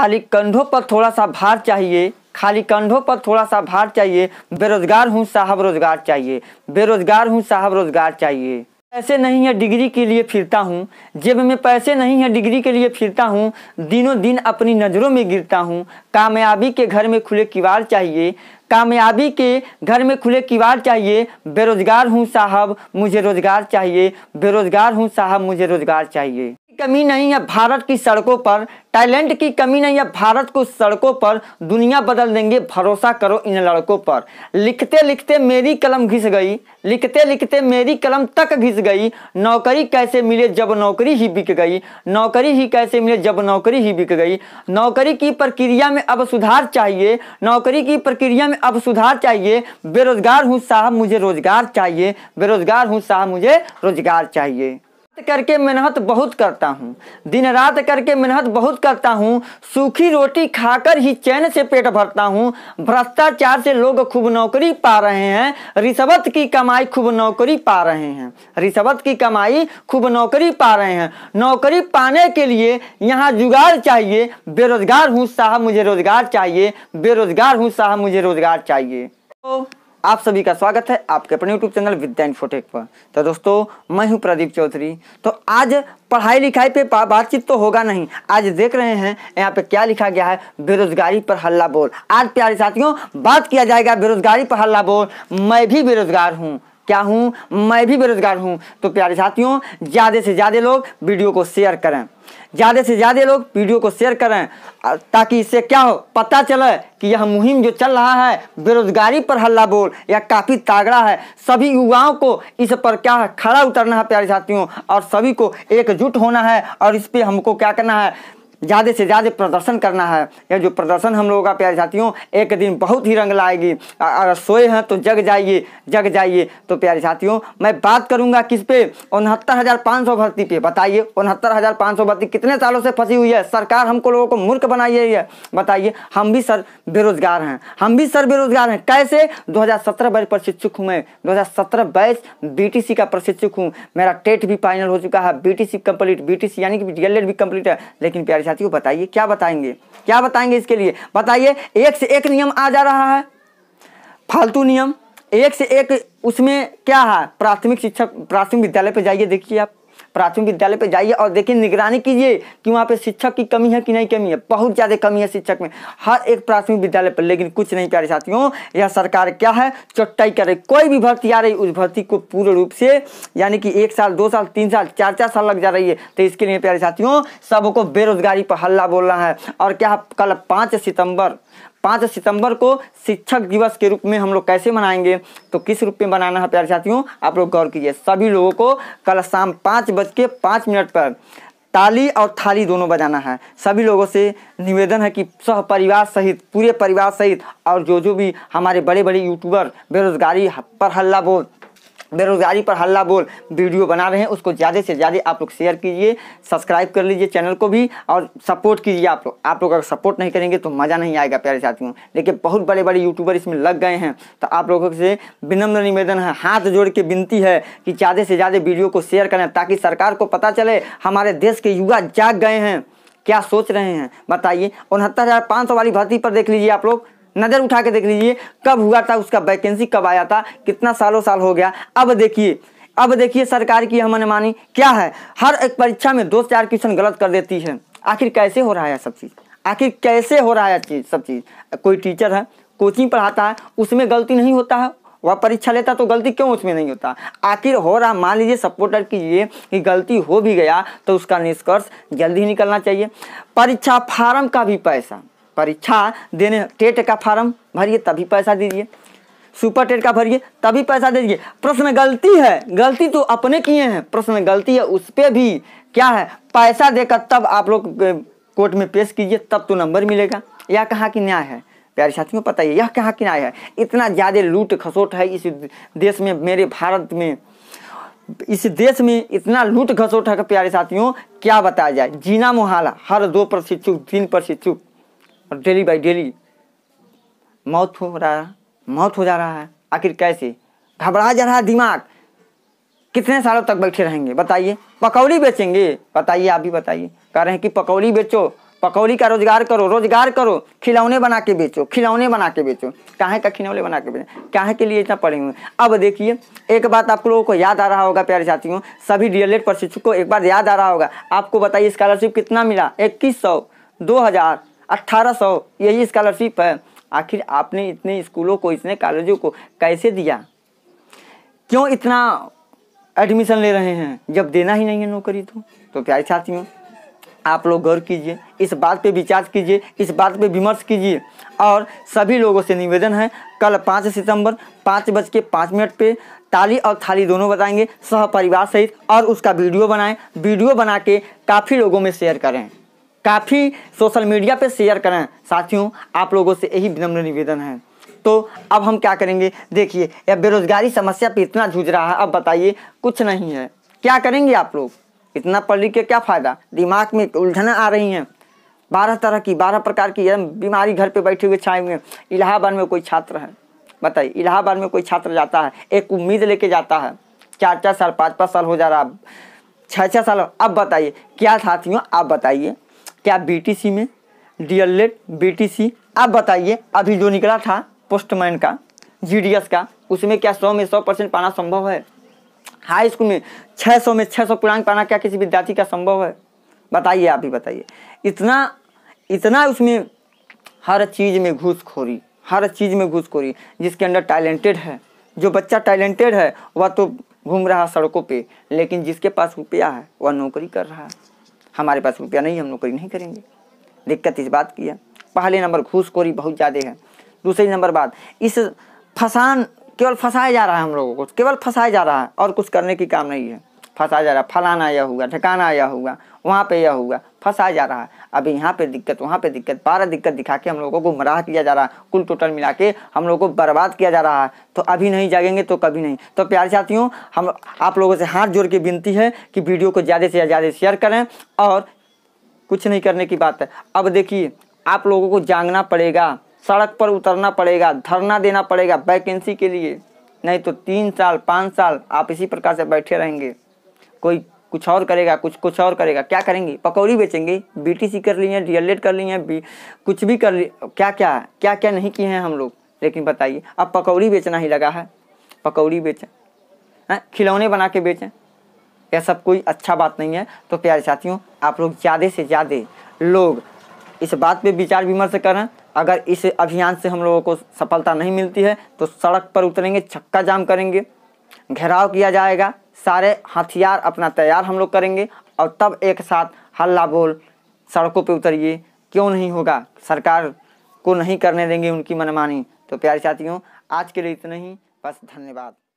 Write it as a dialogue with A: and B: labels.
A: खाली कंधों पर थोड़ा सा भार चाहिए खाली कंधों पर थोड़ा सा भार चाहिए बेरोजगार हूँ साहब रोजगार चाहिए बेरोजगार हूँ साहब रोजगार चाहिए पैसे नहीं है डिग्री के लिए फिरता हूँ जेब में पैसे नहीं है डिग्री के लिए फिरता हूँ दिनों दिन अपनी नज़रों में गिरता हूँ कामयाबी के घर में खुले किवाड़ चाहिए कामयाबी के घर में खुले किवाड़ चाहिए बेरोजगार हूँ साहब मुझे रोजगार चाहिए बेरोजगार हूँ साहब मुझे रोजगार चाहिए कमी नहीं है भारत की सड़कों पर टैलेंट की कमी नहीं है भारत को सड़कों पर दुनिया बदल देंगे भरोसा करो इन लड़कों पर लिखते लिखते मेरी कलम घिस गई लिखते लिखते मेरी कलम तक घिस गई नौकरी कैसे मिले जब नौकरी ही बिक गई नौकरी ही कैसे मिले जब नौकरी ही बिक गई नौकरी की प्रक्रिया में अब सुधार चाहिए नौकरी की प्रक्रिया में अब सुधार चाहिए बेरोजगार हूँ साहब मुझे रोजगार चाहिए बेरोजगार हूँ साहब मुझे रोजगार चाहिए करके मेहनत बहुत करता हूँ दिन रात करके मेहनत बहुत करता हूँ सूखी रोटी खाकर ही चैन से पेट भरता हूँ भ्रष्टाचार से लोग खूब नौकरी पा रहे हैं रिश्वत की कमाई खूब नौकरी पा रहे हैं रिश्वत की कमाई खूब नौकरी पा रहे हैं नौकरी पाने के लिए यहाँ जुगाड़ चाहिए बेरोजगार हूँ साहब मुझे रोजगार चाहिए बेरोजगार हूँ साहब मुझे रोजगार चाहिए तो आप सभी का स्वागत है आपके अपने YouTube चैनल विद्या इन्फोटेक पर तो दोस्तों मैं हूं प्रदीप चौधरी तो आज पढ़ाई लिखाई पे बातचीत तो होगा नहीं आज देख रहे हैं यहाँ पे क्या लिखा गया है बेरोजगारी पर हल्ला बोल आज प्यारे साथियों बात किया जाएगा बेरोजगारी पर हल्ला बोल मैं भी बेरोजगार हूँ क्या हूँ मैं भी बेरोजगार हूँ तो प्यारे साथियों ज़्यादा से ज़्यादा लोग वीडियो को शेयर करें ज़्यादा से ज़्यादा लोग वीडियो को शेयर करें ताकि इससे क्या हो पता चले कि यह मुहिम जो चल रहा है बेरोजगारी पर हल्ला बोल या काफ़ी तागड़ा है सभी युवाओं को इस पर क्या है खड़ा उतरना है प्यारे साथियों और सभी को एकजुट होना है और इस पर हमको क्या करना है ज़्यादा से ज़्यादा प्रदर्शन करना है यह जो प्रदर्शन हम लोगों का प्यारे साथियों एक दिन बहुत ही रंग लाएगी अगर सोए हैं तो जग जाइए जग जाइए तो प्यारे साथियों मैं बात करूंगा किस पे उनहत्तर हज़ार पाँच सौ भर्ती पे बताइए उनहत्तर हज़ार पाँच सौ भर्ती कितने सालों से फंसी हुई है सरकार हमको लोगों को मूर्ख बनाई है, बताइए हम भी सर बेरोजगार हैं हम भी सर बेरोजगार हैं कैसे सत्रह बैच प्रशिक्षक हूँ मैं 2017 बैच बीटीसी का प्रशिक्षक हूँ मेरा टेट भी फाइनल हो चुका है बीटीसी कंप्लीट बीटीसी यानी कि डीएलएड भी कंप्लीट है लेकिन प्यारे साथियों बताइए क्या बताएंगे क्या बताएंगे इसके लिए बताइए एक से एक नियम आ जा रहा है फालतू नियम एक से एक उसमें क्या है प्राथमिक शिक्षा प्राथमिक विद्यालय पर जाइए देखिए आप प्राथमिक विद्यालय पर जाइए और देखिए निगरानी कीजिए कि वहाँ पर शिक्षक की कमी है कि नहीं कमी है बहुत ज़्यादा कमी है शिक्षक में हर एक प्राथमिक विद्यालय पर लेकिन कुछ नहीं प्यारे साथियों यह सरकार क्या है चट्टाई कर रही कोई भी भर्ती आ रही उस भर्ती को पूर्ण रूप से यानी कि एक साल दो साल तीन साल चार चार साल लग जा रही है तो इसके लिए प्यारे साथियों सबको बेरोजगारी पर हल्ला बोलना है और क्या कल पाँच सितंबर पाँच सितंबर को शिक्षक दिवस के रूप में हम लोग कैसे मनाएंगे तो किस रूप में बनाना है प्यारे साथियों आप लोग गौर कीजिए सभी लोगों को कल शाम पाँच बज के पाँच मिनट पर ताली और थाली दोनों बजाना है सभी लोगों से निवेदन है कि सह परिवार सहित पूरे परिवार सहित और जो जो भी हमारे बड़े बड़े यूट्यूबर बेरोजगारी पर हल्ला बोल बेरोजगारी पर हल्ला बोल वीडियो बना रहे हैं उसको ज़्यादा से ज़्यादा आप लोग शेयर कीजिए सब्सक्राइब कर लीजिए चैनल को भी और सपोर्ट कीजिए आप लोग आप लोग अगर सपोर्ट नहीं करेंगे तो मज़ा नहीं आएगा प्यारे साथियों लेकिन बहुत बड़े बड़े यूट्यूबर इसमें लग गए हैं तो आप लोगों से विनम्र निवेदन है हाथ जोड़ के विनती है कि ज़्यादा से ज़्यादा वीडियो को शेयर करें ताकि सरकार को पता चले हमारे देश के युवा जाग गए हैं क्या सोच रहे हैं बताइए उनहत्तर हज़ार पाँच सौ वाली भर्ती पर देख लीजिए आप लोग नज़र उठा के देख लीजिए कब हुआ था उसका वैकेंसी कब आया था कितना सालों साल हो गया अब देखिए अब देखिए सरकार की मनमानी क्या है हर एक परीक्षा में दो चार क्वेश्चन गलत कर देती है आखिर कैसे हो रहा है सब चीज़ आखिर कैसे हो रहा है चीज़ सब चीज़ कोई टीचर है कोचिंग पढ़ाता है उसमें गलती नहीं होता है वह परीक्षा लेता तो गलती क्यों उसमें नहीं होता आखिर हो रहा मान लीजिए सपोर्टर कीजिए कि गलती हो भी गया तो उसका निष्कर्ष जल्दी ही निकलना चाहिए परीक्षा फार्म का भी पैसा परीक्षा देने टेट का फार्म भरिए तभी पैसा दीजिए सुपर टेट का भरिए तभी पैसा दीजिए प्रश्न गलती है गलती तो अपने किए हैं प्रश्न गलती है उस पर भी क्या है पैसा देकर तब आप लोग कोर्ट में पेश कीजिए तब तो नंबर मिलेगा यह कहाँ की न्याय है प्यारे साथियों पता है यह कहाँ की न्याय है इतना ज़्यादा लूट खसोट है इस देश में मेरे भारत में इस देश में इतना लूट घसोट है प्यारे साथियों क्या बताया जाए जीना मोहाला हर दो प्रशिक्षु तीन प्रशिक्षु और डेली बाई डेली मौत हो रहा है मौत हो जा रहा है आखिर कैसे घबरा जा रहा है दिमाग कितने सालों तक बैठे रहेंगे बताइए पकौड़ी बेचेंगे बताइए आप भी बताइए कह रहे हैं कि पकौड़ी बेचो पकौड़ी का रोजगार करो रोजगार करो खिलौने बना के बेचो खिलौने बना के बेचो काहे का खिलौने बना के बेचो काहे के लिए इतना पड़े हुए अब देखिए एक बात आप लोगों को याद आ रहा होगा प्यारे साथियों सभी डी एल प्रशिक्षक को एक बार याद आ रहा होगा आपको बताइए स्कॉलरशिप कितना मिला इक्कीस सौ दो हज़ार 1800 यही स्कॉलरशिप है आखिर आपने इतने स्कूलों को इतने कॉलेजों को कैसे दिया क्यों इतना एडमिशन ले रहे हैं जब देना ही नहीं है नौकरी तो तो प्यारे साथियों आप लोग गौर कीजिए इस बात पे विचार कीजिए इस बात पे विमर्श कीजिए और सभी लोगों से निवेदन है कल पाँच सितंबर पाँच बज के पाँच मिनट पे ताली और थाली दोनों बताएंगे सह परिवार सहित और उसका वीडियो बनाएं वीडियो बना के काफ़ी लोगों में शेयर करें काफ़ी सोशल मीडिया पे शेयर करें साथियों आप लोगों से यही विनम्र निवेदन है तो अब हम क्या करेंगे देखिए यह बेरोजगारी समस्या पे इतना जूझ रहा है अब बताइए कुछ नहीं है क्या करेंगे आप लोग इतना पढ़ लिख के क्या फ़ायदा दिमाग में उलझन आ रही हैं बारह तरह की बारह प्रकार की बीमारी घर पर बैठे हुए छाए हुए इलाहाबाद में कोई छात्र है बताइए इलाहाबाद में कोई छात्र जाता है एक उम्मीद लेके जाता है चार चार साल पाँच पाँच साल हो जा रहा छः छः साल अब बताइए क्या साथियों आप बताइए क्या बीटीसी में डीएलएड बीटीसी अब बताइए अभी जो निकला था पोस्टमैन का जीडीएस का उसमें क्या सौ में सौ परसेंट पाना संभव है हाई स्कूल में छः सौ में छः सौ पुरान पाना क्या किसी विद्यार्थी का संभव है बताइए आप ही बताइए इतना इतना उसमें हर चीज़ में घूसखोरी हर चीज़ में घूसखोरी जिसके अंदर टैलेंटेड है जो बच्चा टैलेंटेड है वह तो घूम रहा सड़कों पे लेकिन जिसके पास रुपया है वह नौकरी कर रहा है हमारे पास रुपया नहीं हम नौकरी नहीं करेंगे दिक्कत इस बात की है पहले नंबर घूसखोरी बहुत ज़्यादा है दूसरी नंबर बात इस फसान केवल फंसाया जा रहा है हम लोगों को केवल फंसाया जा रहा है और कुछ करने की काम नहीं है फंसाया जा रहा है फलाना यह हुआ ढकाना यह हुआ वहाँ पे यह हुआ फंसाया जा रहा है अभी यहाँ पे दिक्कत वहाँ पे दिक्कत बारह दिक्कत दिखा के हम लोगों को मराह किया जा रहा है कुल टोटल मिला के हम लोगों को बर्बाद किया जा रहा है तो अभी नहीं जागेंगे तो कभी नहीं तो प्यार साथियों हम आप लोगों से हाथ जोड़ के विनती है कि वीडियो को ज़्यादा से ज़्यादा शेयर करें और कुछ नहीं करने की बात है अब देखिए आप लोगों को जागना पड़ेगा सड़क पर उतरना पड़ेगा धरना देना पड़ेगा वैकेंसी के लिए नहीं तो तीन साल पाँच साल आप इसी प्रकार से बैठे रहेंगे कोई कुछ और करेगा कुछ कुछ और करेगा क्या करेंगी पकौड़ी बेचेंगे बीटीसी कर ली एल एड कर ली हैं बी कुछ भी कर ली क्या क्या क्या क्या नहीं किए हैं हम लोग लेकिन बताइए अब पकौड़ी बेचना ही लगा है पकौड़ी बेचें हैं खिलौने बना के बेचें यह सब कोई अच्छा बात नहीं है तो प्यारे साथियों आप लोग ज़्यादा से ज़्यादा लोग इस बात पे विचार विमर्श करें अगर इस अभियान से हम लोगों को सफलता नहीं मिलती है तो सड़क पर उतरेंगे छक्का जाम करेंगे घेराव किया जाएगा सारे हथियार अपना तैयार हम लोग करेंगे और तब एक साथ हल्ला बोल सड़कों पे उतरिए क्यों नहीं होगा सरकार को नहीं करने देंगे उनकी मनमानी तो प्यारे साथियों आज के लिए इतना ही बस धन्यवाद